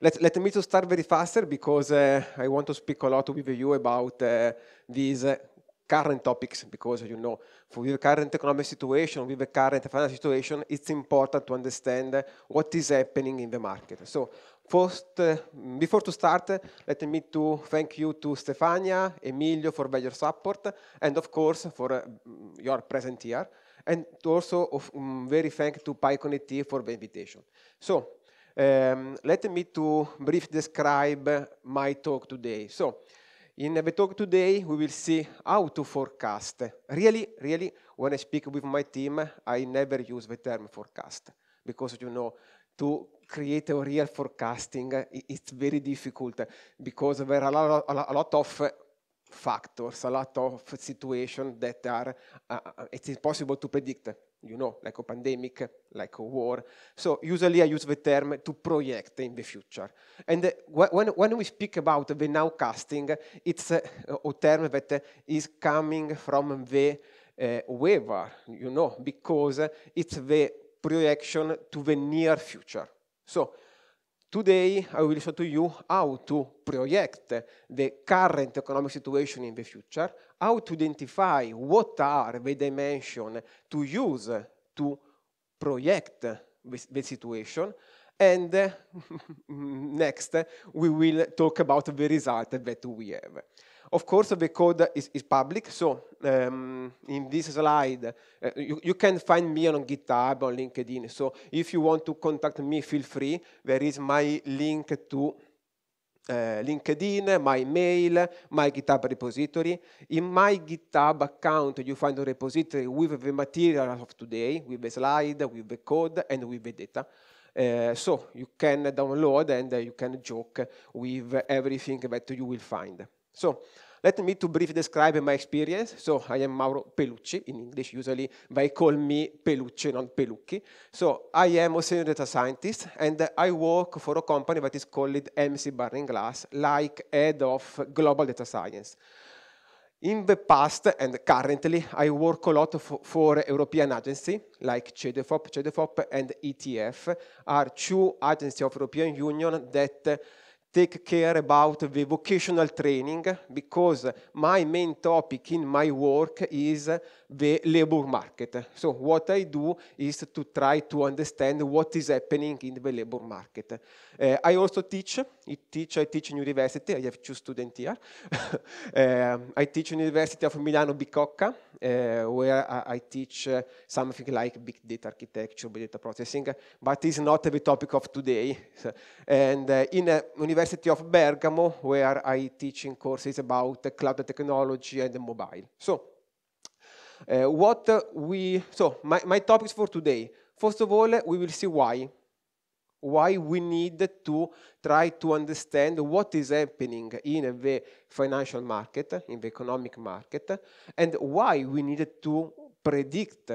Let, let me to start very faster because uh, I want to speak a lot with you about uh, these uh, current topics because you know for the current economic situation, with the current financial situation, it's important to understand what is happening in the market. So first, uh, before to start, uh, let me to thank you to Stefania, Emilio for your support, and of course for uh, your presence here, and also of, um, very thank to PyConnect for the invitation. So um, let me to brief describe my talk today. So, in the talk today, we will see how to forecast. Really, really, when I speak with my team, I never use the term forecast because, you know, to create a real forecasting, it's very difficult because there are a lot of factors, a lot of situations that are, uh, uh, it's impossible to predict you know, like a pandemic, like a war. So usually I use the term to project in the future. And uh, when, when we speak about the nowcasting, it's uh, a term that uh, is coming from the uh, weather. you know, because it's the projection to the near future. So today I will show to you how to project the current economic situation in the future how to identify what are the dimension to use to project the situation. And uh, next, we will talk about the result that we have. Of course, the code is, is public, so um, in this slide, uh, you, you, can find me on GitHub, on LinkedIn. So if you want to contact me, feel free. There is my link to eh, LinkedIn, My Mail, My GitHub Repository. In My GitHub account, you find a repository with the material of today, with the slide, with the code, and with the data. Uh, so you can download and uh, you can joke with everything that you will find. So Let me to briefly describe my experience. So I am Mauro Pelucci. In English, usually they call me Pelucci, not Pelucci. So I am a senior data scientist, and I work for a company that is called MC Barring Glass, like head of global data science. In the past and currently, I work a lot for, for European agency like CEDEFOP, CEDEFOP and ETF are two agencies of European Union that take care about the vocational training because my main topic in my work is the labor market. So what I do is to try to understand what is happening in the labor market. Uh, I also teach. I teach. I teach in university. I have two students here. Um, I teach in University of Milano Bicocca, uh, where I, I teach uh, something like big data architecture, big data processing, but it's not the topic of today. So, and in University of Bergamo, where I teach in courses about cloud technology and mobile. So uh, what we, so my, my topics for today. First of all, we will see why. Why we need to try to understand what is happening in the financial market, in the economic market, and why we need to predict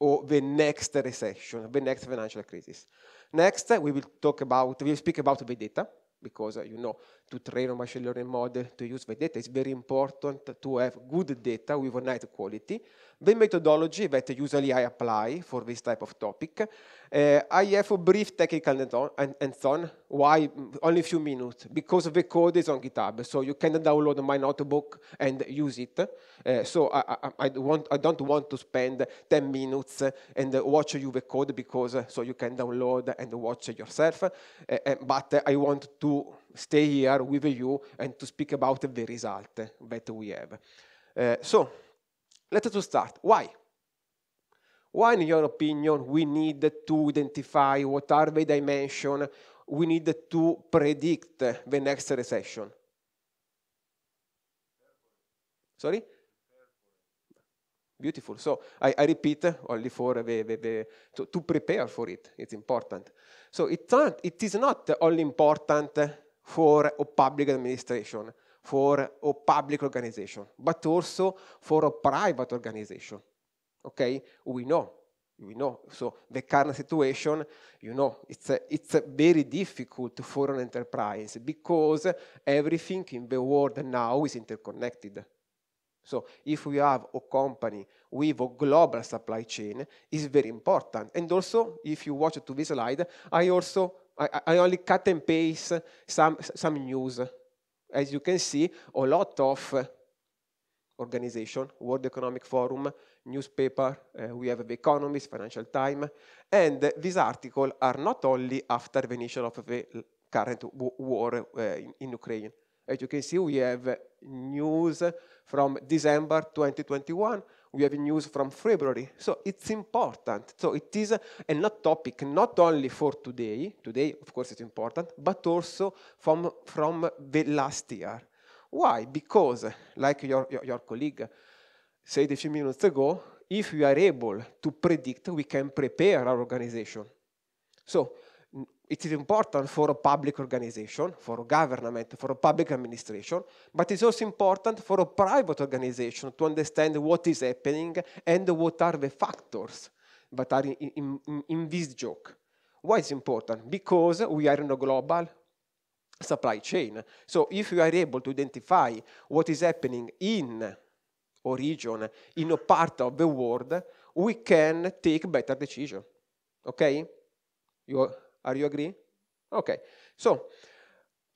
or oh, the next recession, the next financial crisis. Next, we will talk about, we will speak about the data because uh, you know to train a machine learning model to use the data it's very important to have good data with a nice quality the methodology that usually I apply for this type of topic, uh, I have a brief technical hands-on. Why? Only a few minutes. Because the code is on GitHub, so you can download my notebook and use it. Uh, so I, I, I, want, I, don't want to spend 10 minutes eh, and watch you the code, because so you can download and watch yourself. Uh, but I want to stay here with you and to speak about the result that we have. so let us start. Why? Why, in your opinion, we need to identify what are the dimensions we need to predict the next recession? Sorry? Beautiful. So I, I repeat uh, only for the, the, the to, to, prepare for it. It's important. So it's not, it is not only important for a public administration for a public organization, but also for a private organization. Okay, we know, we know. So the current situation, you know, it's a, it's a very difficult for an enterprise because everything in the world now is interconnected. So if we have a company with a global supply chain, it's very important. And also, if you watch to this slide, I also I, I only cut and paste some some news as you can see, a lot of uh, organization, World Economic Forum, newspaper, uh, we have The Economist, Financial Times, and these articles are not only after the initial of the current war uh, in, in, Ukraine. As you can see, we have news from December 2021 we have news from February. So it's important. So it is a, a not topic not only for today, today of course it's important, but also from, from the last year. Why? Because, like your, your, your colleague said a few minutes ago, if we are able to predict, we can prepare our organization. So it is important for a public organization, for a government, for a public administration, but it's also important for a private organization to understand what is happening and what are the factors that are in, in, in this joke. Why it important? Because we are in a global supply chain. So if you are able to identify what is happening in a region, in a part of the world, we can take better decision. Okay? You are you agree? Okay. So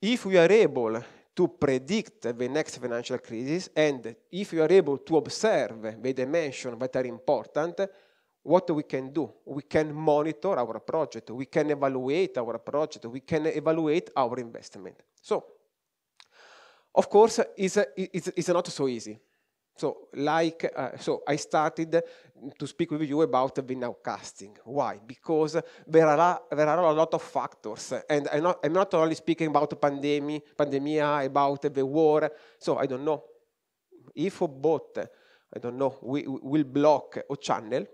if we are able to predict the next financial crisis and if we are able to observe the dimensions that are important, what we can do? We can monitor our project, we can evaluate our project, we can evaluate our investment. So, of course, it's, it's, it's not so easy so, like, uh, so I started to speak with you about the nowcasting. Why? Because there are, there are a lot of factors, and I'm not, I'm not only speaking about pandemic, pandemia, about the war. So I don't know if or both, I don't know, we will block a channel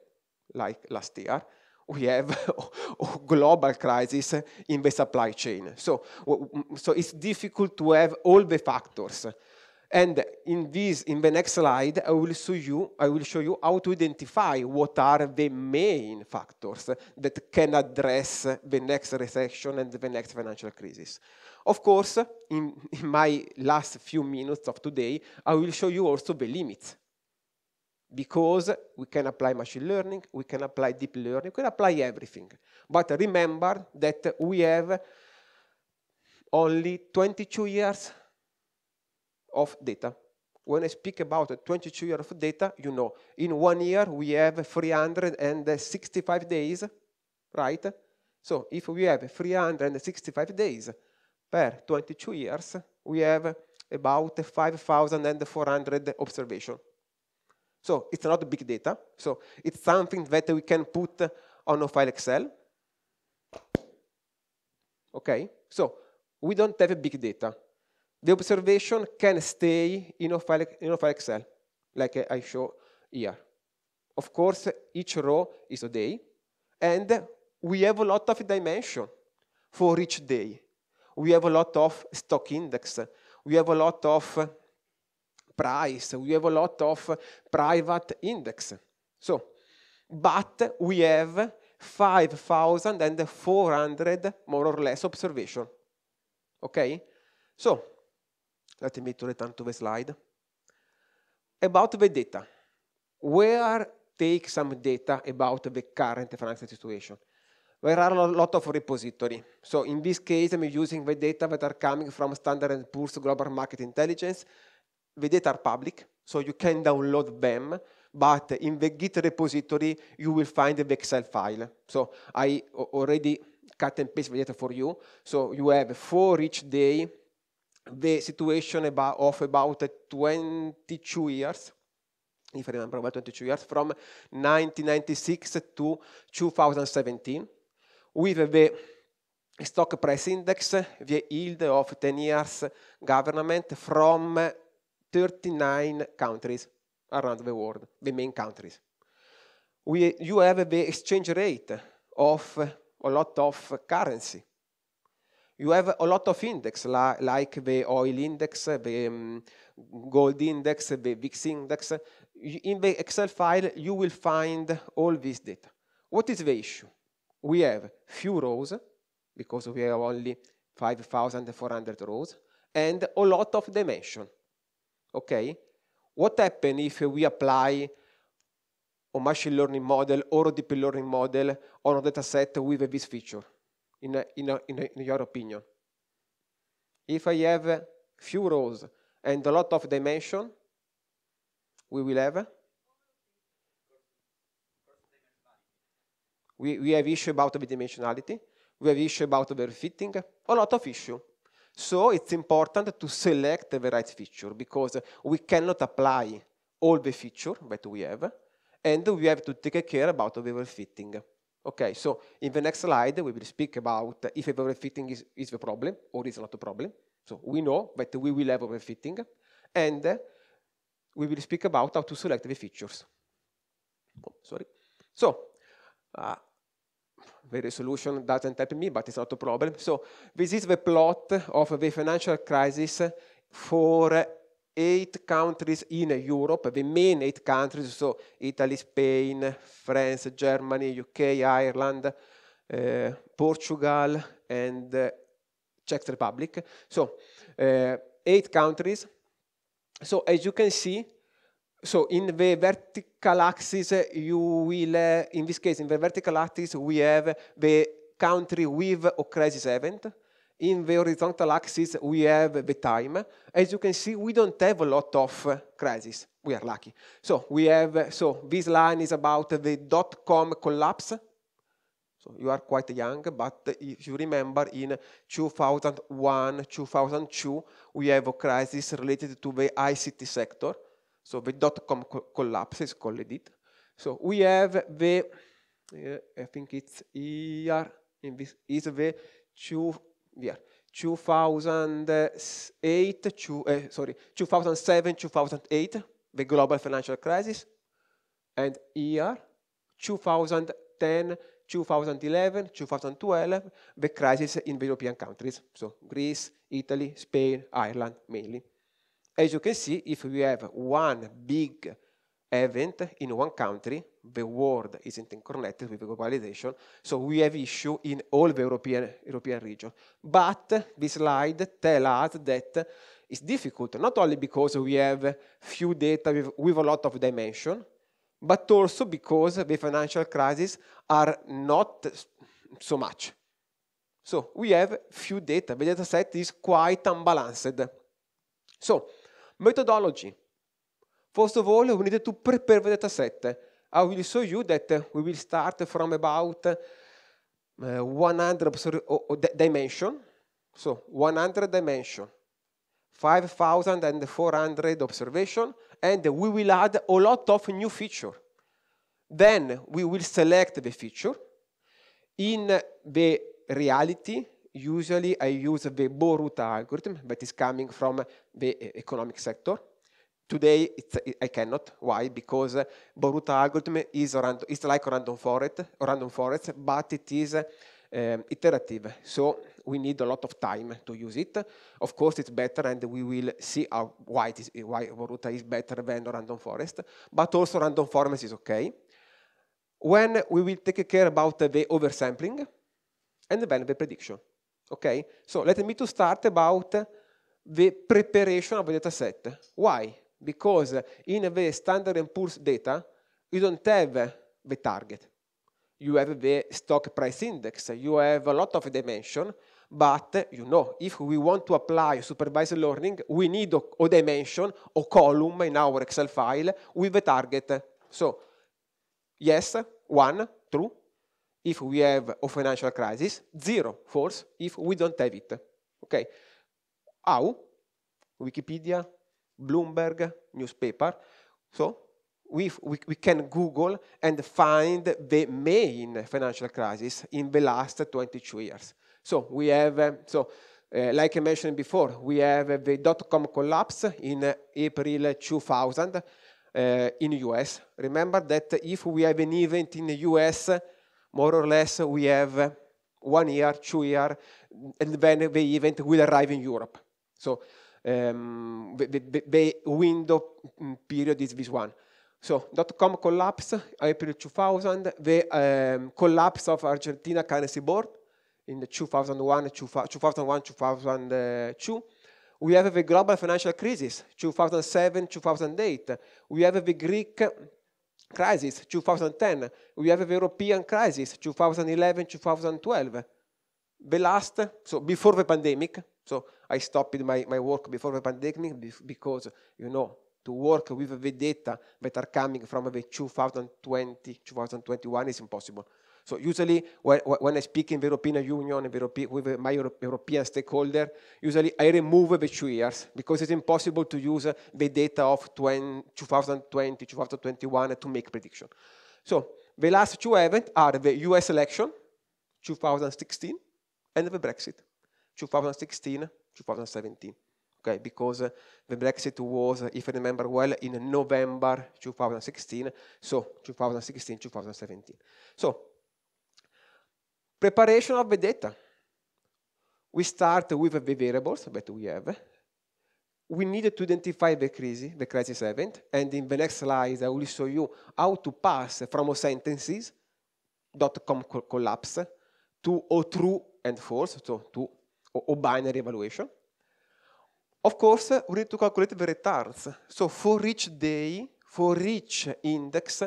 like last year. We have a global crisis in the supply chain. So, so it's difficult to have all the factors. And in this, in the next slide, I will show you, I will show you how to identify what are the main factors that can address the next recession and the next financial crisis. Of course, in, in my last few minutes of today, I will show you also the limits because we can apply machine learning, we can apply deep learning, we can apply everything. But remember that we have only 22 years of data. When I speak about 22 years of data, you know, in one year we have 365 days, right? So if we have 365 days per 22 years, we have about 5,400 observations. So it's not big data. So it's something that we can put on a file Excel. Okay, so we don't have big data the observation can stay in a file, in a file Excel, like I show here. Of course, each row is a day, and we have a lot of dimension for each day. We have a lot of stock index. We have a lot of price. We have a lot of private index. So, but we have 5,400 more or less observation. Okay? So, let me return to the slide. About the data, where take some data about the current financial situation. There are a lot of repositories, So in this case, I'm using the data that are coming from Standard & Poor's Global Market Intelligence. The data are public, so you can download them, but in the Git repository, you will find the Excel file. So I already cut and paste the data for you. So you have for each day the situation about, of about 22 years, if I remember well, 22 years, from 1996 to 2017, with the stock price index, the yield of 10 years government from 39 countries around the world, the main countries. We, you have the exchange rate of a lot of currency you have a lot of index li like the oil index, the um, gold index, the VIX index. In the Excel file, you will find all this data. What is the issue? We have few rows, because we have only 5,400 rows, and a lot of dimension. Okay? What happens if we apply a machine learning model or a deep learning model on a data set with this feature? in, in, in, in your opinion? If I have few rows and a lot of dimension, we will have we, we have issue about the dimensionality, we have issue about overfitting, a lot of issue. So it's important to select the right feature because we cannot apply all the feature that we have, and we have to take care about overfitting. Okay, so in the next slide, we will speak about if overfitting is, is the problem or is not a problem. So we know that we will have overfitting, and we will speak about how to select the features. Oh, sorry. So, uh, the resolution doesn't help me, but it's not a problem. So this is the plot of the financial crisis for eight countries in Europe, the main eight countries, so Italy, Spain, France, Germany, UK, Ireland, uh, Portugal, and uh, Czech Republic. So uh, eight countries. So as you can see, so in the vertical axis, you will, uh, in this case, in the vertical axis, we have the country with a crisis event in the horizontal axis, we have the time. As you can see, we don't have a lot of uh, crises. We are lucky. So we have, uh, so this line is about the dot-com collapse. So you are quite young, but if you remember in 2001, 2002, we have a crisis related to the ICT sector. So the dot-com co collapse is called it. So we have the, uh, I think it's here, in this, is the two, year 2008, two, uh, sorry, 2007, 2008, the global financial crisis, and year 2010, 2011, 2012, the crisis in the European countries, so Greece, Italy, Spain, Ireland mainly. As you can see, if we have one big event in one country, the world isn't connected with globalization, so we have issue in all the European, European region. But this slide tells us that it's difficult, not only because we have few data with, with a lot of dimension, but also because the financial crises are not so much. So we have few data. The data set is quite unbalanced. So methodology. First of all, we need to prepare the data set. I will show you that uh, we will start from about uh, 100 dimension. So 100 dimension, 5,400 observation, and we will add a lot of new feature. Then we will select the feature. In the reality, usually I use the Borut algorithm that is coming from the uh, economic sector. Today, I cannot. Why? Because uh, Boruta algorithm is random, it's like random forest, random forest, but it is uh, um, iterative. So we need a lot of time to use it. Of course, it's better, and we will see how, why, it is, why Boruta is better than random forest. But also, random forest is okay. When we will take care about the oversampling, and then the prediction. Okay, so let me to start about the preparation of the data set. Why? because in the Standard & Poor's data, you don't have the target. You have the stock price index. You have a lot of dimension, but you know, if we want to apply supervised learning, we need a, a dimension, a column in our Excel file with the target. So, yes, one, true, if we have a financial crisis, zero, false, if we don't have it. Okay, how? Wikipedia, Bloomberg newspaper. So we, we, we can Google and find the main financial crisis in the last 22 years. So we have, so uh, like I mentioned before, we have uh, the dot-com collapse in uh, April 2000 in the US. Remember that if we have an event in the US, more or less we have one year, two year, and then the event will arrive in Europe. So um, the, the, the, window period is this one. So dot-com collapse, April 2000, the um, collapse of Argentina currency board in the 2001, 2001, 2002. We have the global financial crisis, 2007, 2008. We have the Greek crisis, 2010. We have the European crisis, 2011, 2012. The last, so before the pandemic, so I stopped my, my work before the pandemic because, you know, to work with the data that are coming from the 2020, 2021 is impossible. So usually when, when I speak in the European Union and Europe, with my Euro European stakeholder, usually I remove the two years because it's impossible to use the data of 20, 2020, 2021 to make prediction. So the last two events are the US election, 2016, and the Brexit. 2016, 2017. Okay, because uh, the Brexit was, uh, if I remember well, in November 2016, so 2016, 2017. So, preparation of the data. We start with the variables that we have. We need to identify the crisis, the crisis event, and in the next slide I will show you how to pass from sentences dot com collapse to or true and false, so to or, or binary evaluation. Of course, we need to calculate the returns. So for each day, for each index,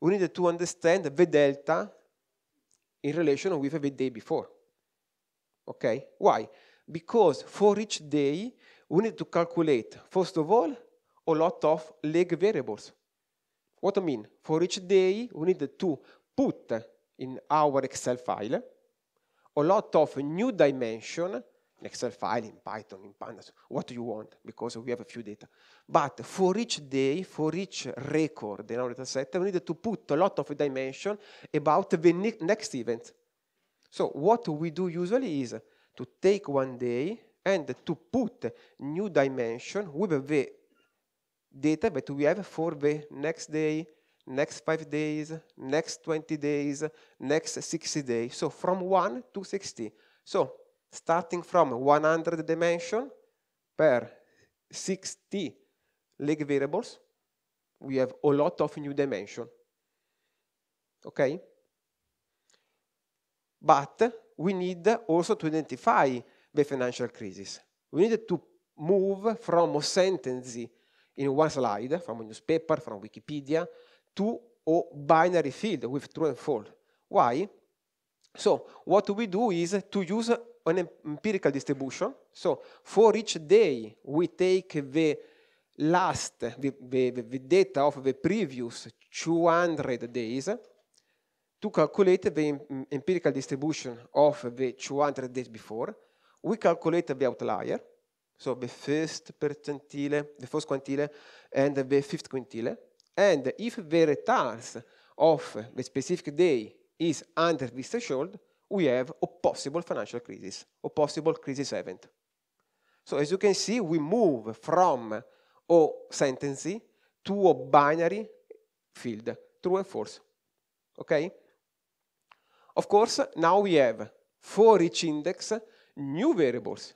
we need to understand the delta in relation with the day before. Okay, why? Because for each day, we need to calculate, first of all, a lot of leg variables. What I mean, for each day, we need to put in our Excel file a lot of new dimension Excel file, in Python, in Pandas, what you want, because we have a few data. But for each day, for each record in our data set, we need to put a lot of dimension about the ne next event. So what we do usually is to take one day and to put new dimension with the data that we have for the next day, next five days, next 20 days, next 60 days. So from one to 60. So starting from 100 dimension per 60 leg variables, we have a lot of new dimension. Okay? But we need also to identify the financial crisis. We need to move from a sentence in one slide, from a newspaper, from Wikipedia, to a binary field with true and false. Why? So what we do is to use an empirical distribution. So for each day, we take the last, the, the, the data of the previous 200 days to calculate the empirical distribution of the 200 days before. We calculate the outlier, so the first percentile, the first quintile, and the fifth quintile. And if the returns of the specific day is under this threshold, we have a possible financial crisis, a possible crisis event. So as you can see, we move from a sentence to a binary field, true and false. Okay? Of course, now we have for each index new variables.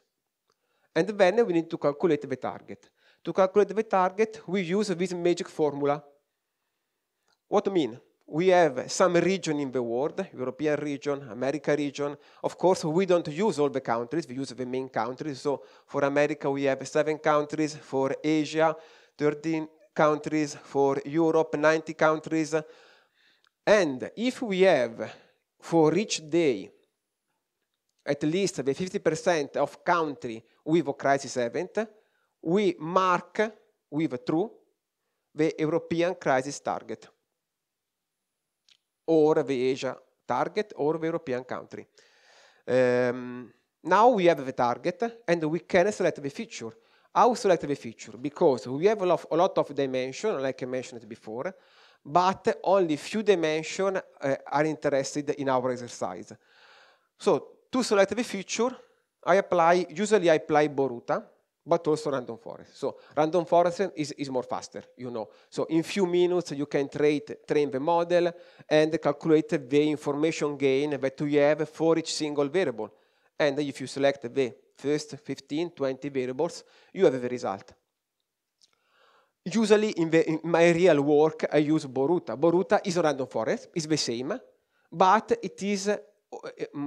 And then we need to calculate the target. To calculate the target, we use this magic formula. What I mean? we have some region in the world, European region, America region. Of course, we don't use all the countries, we use the main countries. So for America, we have seven countries, for Asia, 13 countries, for Europe, 90 countries. And if we have for each day at least the 50% of country with a crisis event, we mark with true the European crisis target or the Asia target or the European country. Um, now we have the target and we can select the feature. How select the feature? Because we have a lot, a lot of dimension, like I mentioned before, but only few dimensions uh, eh, are interested in our exercise. So to select the feature, I apply, usually I apply Boruta, but also random forest. So random forest is, is more faster, you know. So in few minutes you can trait, train the model and calculate the information gain that you have for each single variable. And if you select the first 15, 20 variables, you have the result. Usually in, the, in my real work, I use Boruta. Boruta is a random forest, it's the same, but it is, uh,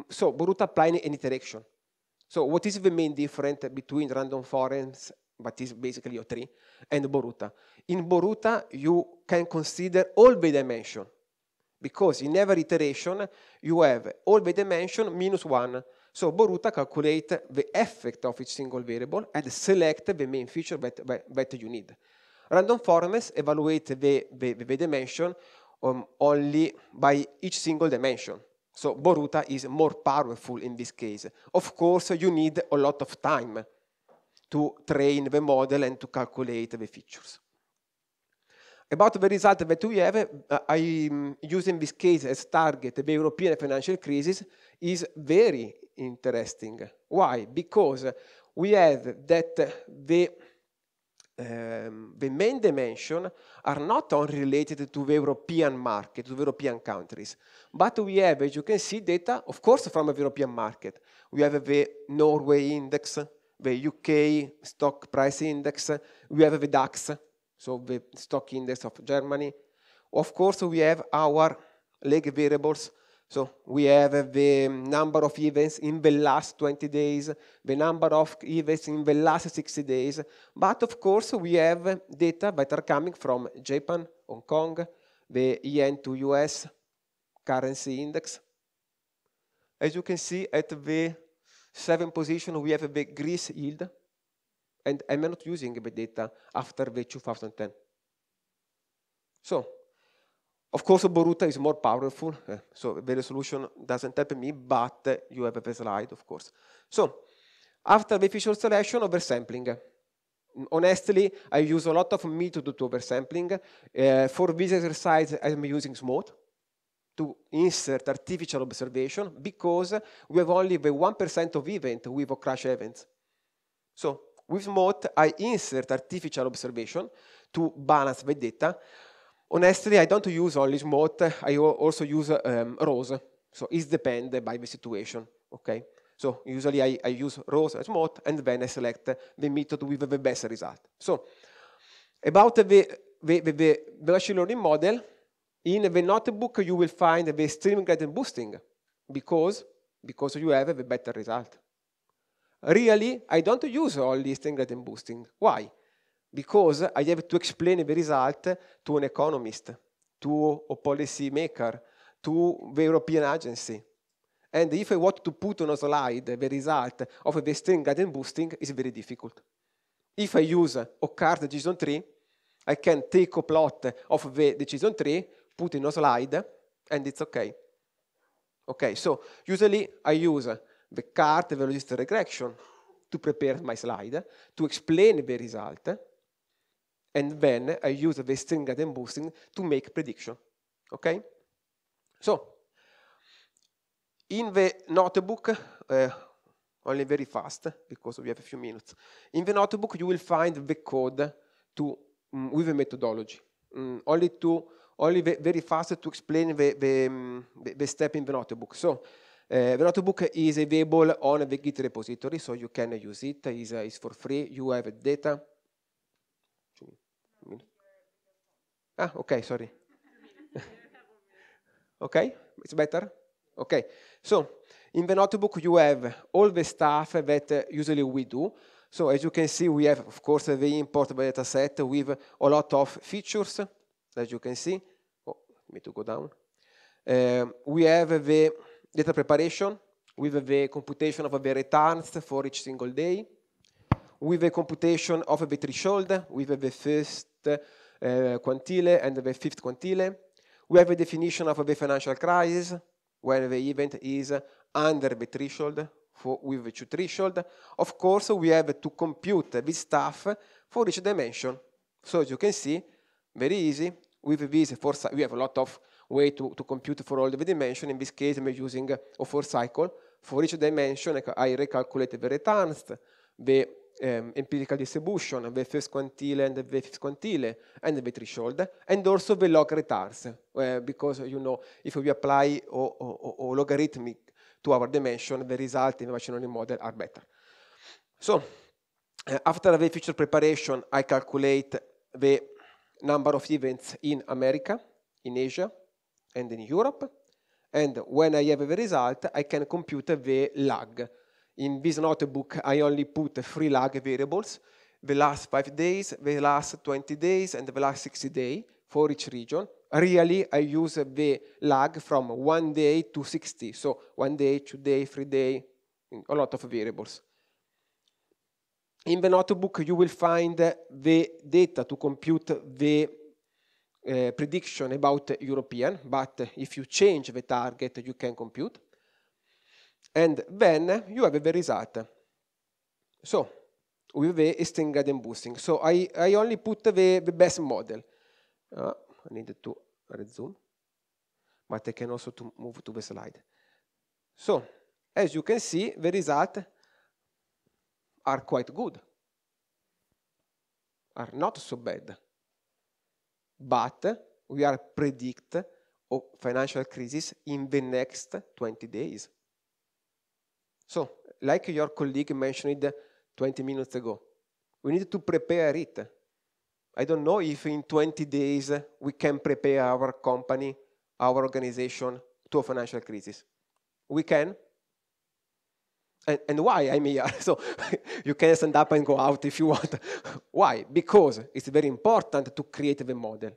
so Boruta applying any direction. So what is the main difference between random forests, but is basically a tree, and Boruta? In Boruta, you can consider all the dimension, because in every iteration, you have all the dimension minus one. So Boruta calculates the effect of each single variable and select the main feature that, that, that you need. Random forms evaluate the, the, the dimension um, only by each single dimension. So Boruta is more powerful in this case. Of course, you need a lot of time to train the model and to calculate the features. About the result that we have, uh, I am um, using this case as target the European financial crisis is very interesting. Why? Because we have that the um, the main dimension are not only related to the European market, to European countries, but we have, as you can see, data, of course, from the European market. We have the Norway index, the UK stock price index, we have the DAX, so the stock index of Germany. Of course, we have our leg variables so we have the number of events in the last 20 days, the number of events in the last 60 days. But of course, we have data that are coming from Japan, Hong Kong, the yen to US currency index. As you can see, at the seventh position, we have the Greece yield. And I'm not using the data after the 2010. So of course, Boruta is more powerful, uh, so the resolution doesn't help me, but uh, you have the slide, of course. So, after the feature selection, oversampling. Honestly, I use a lot of method to oversampling. Uh, for this exercise, I'm using SMOTE to insert artificial observation because we have only the 1% of event with a crash event. So with MOT, I insert artificial observation to balance the data Honestly, I don't use only smart. I also use um, So it depends by the situation, okay? So usually I, I use rose, and smart, and then I select the method with the best result. So about the, the, the, the machine learning model, in the notebook you will find the stream gradient boosting because, because you have the better result. Really, I don't use only stream gradient boosting. Why? because I have to explain the result to an economist, to a policy maker, to the European agency. And if I want to put on a slide the result of the string guidance boosting, it's very difficult. If I use a card decision tree, I can take a plot of the decision tree, put in a slide, and it's okay. Okay, so usually I use the card the logistic regression, to prepare my slide, to explain the result, and then I use the string gradient boosting to make prediction, okay? So, in the notebook, uh, only very fast, because we have a few minutes, in the notebook you will find the code to, um, with the methodology, um, only to only very fast to explain the, the, um, the, step in the notebook. So uh, the notebook is available on the Git repository, so you can use it. It's, uh, it's for free. You have data Ah, okay, sorry. okay, it's better? Okay, so in the notebook you have all the stuff that uh, usually we do. So as you can see, we have, of course, the import data set with a lot of features, as you can see. Oh, let me to go down. Uh, we have the data preparation with the computation of the returns for each single day, with the computation of the threshold, with the first Eh, quantile and the fifth quantile. We have a definition of the financial crisis, when the event is under the threshold for, with the two threshold. Of course, we have to compute this stuff for each dimension. So as you can see, very easy. With this, four, we have a lot of way to, to compute for all the dimension. In this case, I'm using a four cycle. For each dimension, I recalculate the returns, the um, empirical distribution, the first quantile and the fifth quantile, and the threshold, and also the log retards, uh, because you know if we apply or, or, or logarithmic to our dimension, the result in the machine learning model are better. So uh, after the feature preparation, I calculate the number of events in America, in Asia, and in Europe. And when I have the result, I can compute the lag, In this notebook, I only put three lag variables, the last five days, the last 20 days, and the last 60 days for each region. Really, I use the lag from one day to 60. So one day, two day, three day, a lot of variables. In the notebook, you will find the data to compute the uh, prediction about European, but if you change the target, you can compute. And then you have the result. So with the extreme boosting. So I, I only put the, the best model. Uh, I needed to resume, but I can also to move to the slide. So as you can see, the results are quite good, are not so bad. But we are predict of financial crisis in the next 20 days. So, like your colleague mentioned 20 minutes ago, we need to prepare it. I don't know if in 20 days we can prepare our company, our organization to a financial crisis. We can. And, and why I'm here? so you can stand up and go out if you want. why? Because it's very important to create the model.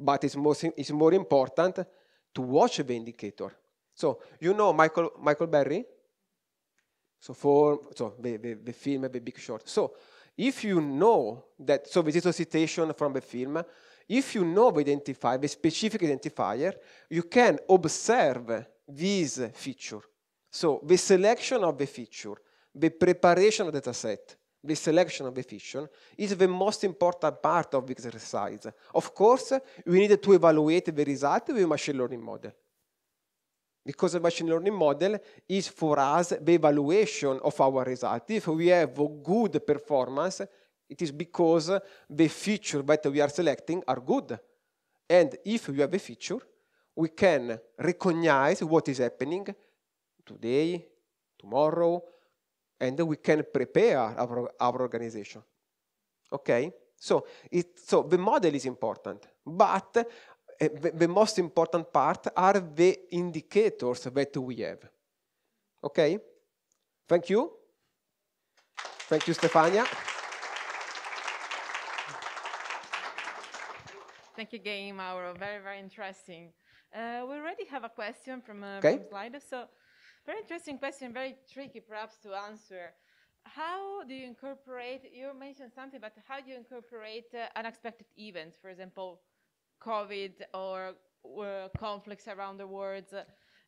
But it's, most, it's more important to watch the indicator. So you know Michael, Michael Berry? So for so the, the, the film The Big Short. So if you know that, so this is a citation from the film. If you know the identifier, the specific identifier, you can observe this feature. So the selection of the feature, the preparation of the dataset, the selection of the feature is the most important part of the exercise. Of course, we need to evaluate the result with machine learning model because a machine learning model is for us the evaluation of our result. If we have a good performance, it is because the feature that we are selecting are good. And if we have a feature, we can recognize what is happening today, tomorrow, and we can prepare our, our organization. Okay? So, it, so the model is important, but the most important part are the indicators that we have. Okay? Thank you. Thank you, Stefania. Thank you again, Mauro. Very, very interesting. Uh, we already have a question from, uh, okay. from Slido. So, very interesting question, very tricky perhaps to answer. How do you incorporate, you mentioned something, but how do you incorporate uh, unexpected events, for example, COVID or uh, conflicts around the world.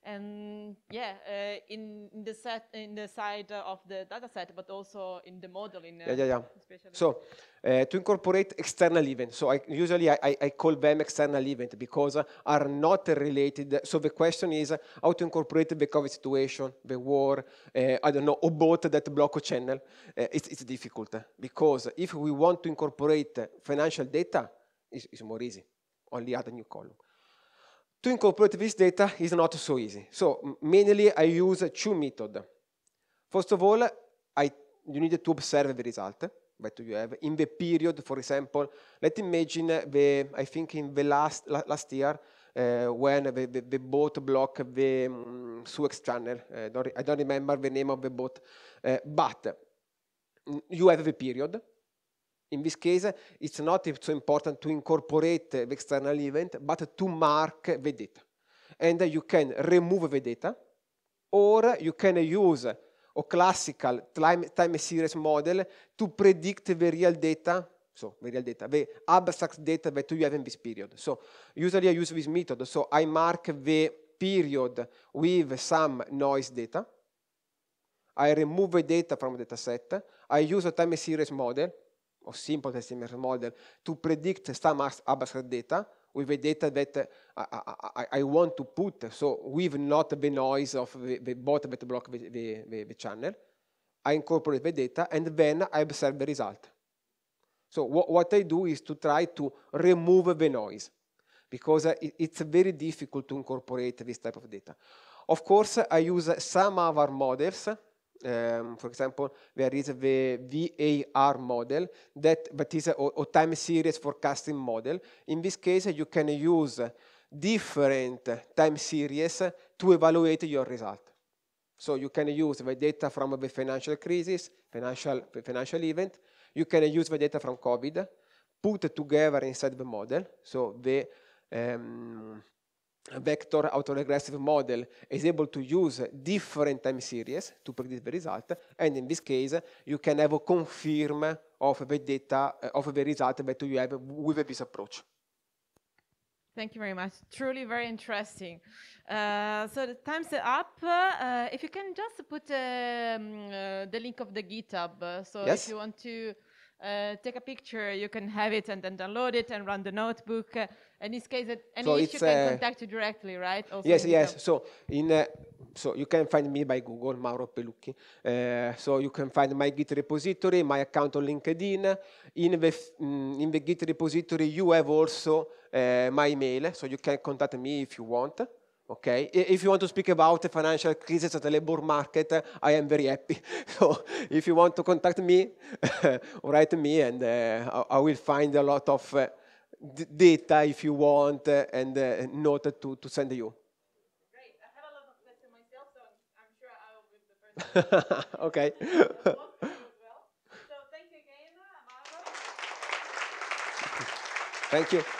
And yeah, uh, in, in, the set, in the side of the data set, but also in the modeling. Uh, yeah, yeah, yeah. Especially. So to incorporate external events. So I, usually I, I call them external events because are not related. So the question is how to incorporate the COVID situation, the war, I don't know, or both that block a channel. it's, it's difficult because if we want to incorporate financial data, it's, it's more easy on the other new column. To incorporate this data is not so easy. So mainly I use two methods. First of all, I, you need to observe the result that you have in the period, for example, let's imagine the, I think in the last, last year, uh, when the, the, the, boat blocked the um, Suez channel. Uh, don't I don't remember the name of the boat, uh, but mm, you have the period, in this case, it's not so important to incorporate the external event, but to mark the data. And you can remove the data, or you can use a classical time, time series model to predict the real data, so the real data, the abstract data that you have in this period. So usually I use this method. So I mark the period with some noise data. I remove the data from the data set. I use a time series model of simple estimator model to predict some abstract data with the data that I, I, I, want to put, so with not the noise of the, the bot that block the, the, the, channel. I incorporate the data and then I observe the result. So what, what I do is to try to remove the noise because it, it's very difficult to incorporate this type of data. Of course, I use some other models um, for example, there is the VAR model that, that is a, a time series forecasting model. In this case, you can use different time series to evaluate your result. So you can use the data from the financial crisis, financial, financial event. You can use the data from COVID, put together inside the model. So the um, vector autoregressive model is able to use different time series to predict the result, and in this case, you can have a confirm of the data, eh, of the result that you have with this approach. Thank you very much. Truly very interesting. Uh, so the time's up. Uh, if you can just put um, uh, the link of the GitHub, so yes? if you want to uh, take a picture, you can have it and then download it and run the notebook. Uh, in this case, at any so issue can uh, contact you directly, right? Also yes, yes. So in uh, so you can find me by Google, Mauro Pelucchi. Uh, so you can find my Git repository, my account on LinkedIn. In the, mm, in the Git repository, you have also uh, my email, so you can contact me if you want. Okay, if you want to speak about the financial crisis of the labor market, I am very happy. So if you want to contact me, write me, and uh, I will find a lot of uh, data if you want uh, and uh, note to, to send you. Great. I have a lot of I'm, sure I will be the first. okay. Thank you.